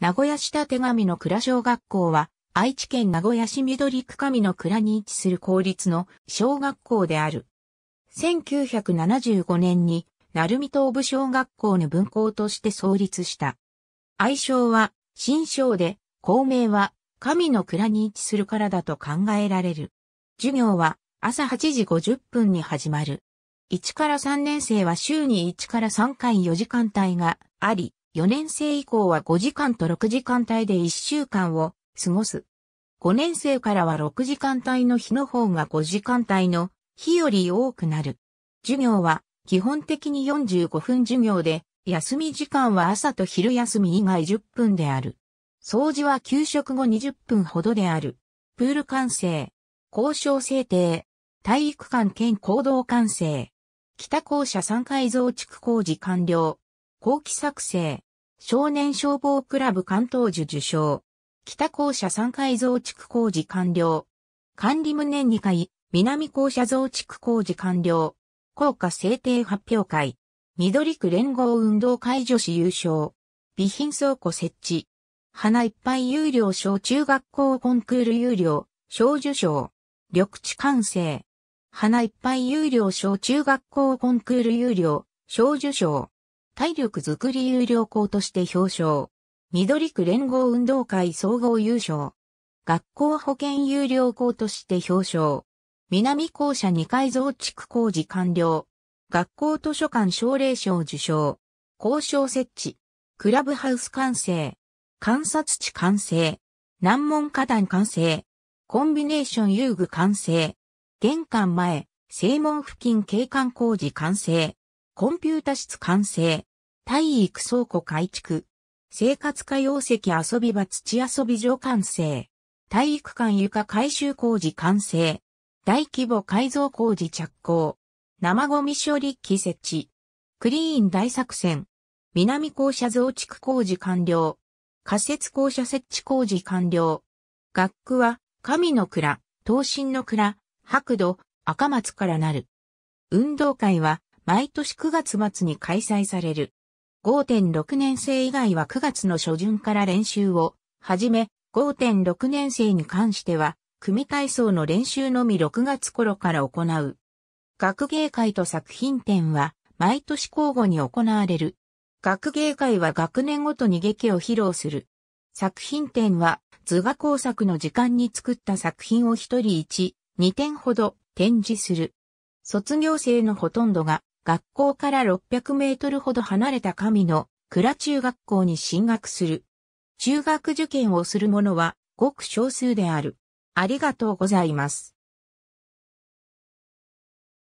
名古屋市立神の倉小学校は、愛知県名古屋市緑区神の倉に位置する公立の小学校である。1975年に、鳴海東部小学校の分校として創立した。愛称は、新章で、校名は、神の蔵に位置するからだと考えられる。授業は、朝8時50分に始まる。1から3年生は週に1から3回4時間帯があり、4年生以降は5時間と6時間帯で1週間を過ごす。5年生からは6時間帯の日の方が5時間帯の日より多くなる。授業は基本的に45分授業で、休み時間は朝と昼休み以外10分である。掃除は給食後20分ほどである。プール完成。交渉制定。体育館兼行動完成。北校舎3階増築工事完了。後期作成、少年消防クラブ関東樹受賞、北校舎3階増築工事完了、管理無念2回、南校舎増築工事完了、校歌制定発表会、緑区連合運動会女子優勝、備品倉庫設置、花いっぱい有料小中学校コンクール有料、小受賞、緑地完成、花いっぱい有料小中学校コンクール有料、小受賞。体力づくり有料校として表彰。緑区連合運動会総合優勝。学校保健有料校として表彰。南校舎2階増築工事完了。学校図書館奨励賞受賞。交渉設置。クラブハウス完成。観察地完成。難問花壇完成。コンビネーション遊具完成。玄関前、正門付近景観工事完成。コンピュータ室完成、体育倉庫改築、生活科用石遊び場土遊び場完成、体育館床改修工事完成、大規模改造工事着工、生ゴミ処理機設置、クリーン大作戦、南校舎増築工事完了、仮設校舎設置工事完了、学区は、神の蔵、東進の蔵、白土、赤松からなる。運動会は、毎年9月末に開催される。5.6年生以外は9月の初旬から練習を始め、5.6年生に関しては、組体操の練習のみ6月頃から行う。学芸会と作品展は、毎年交互に行われる。学芸会は学年ごとに劇を披露する。作品展は図画工作の時間に作った作品を一人一、二点ほど展示する。卒業生のほとんどが学校から600メートルほど離れた神の倉中学校に進学する。中学受験をする者はごく少数である。ありがとうございます。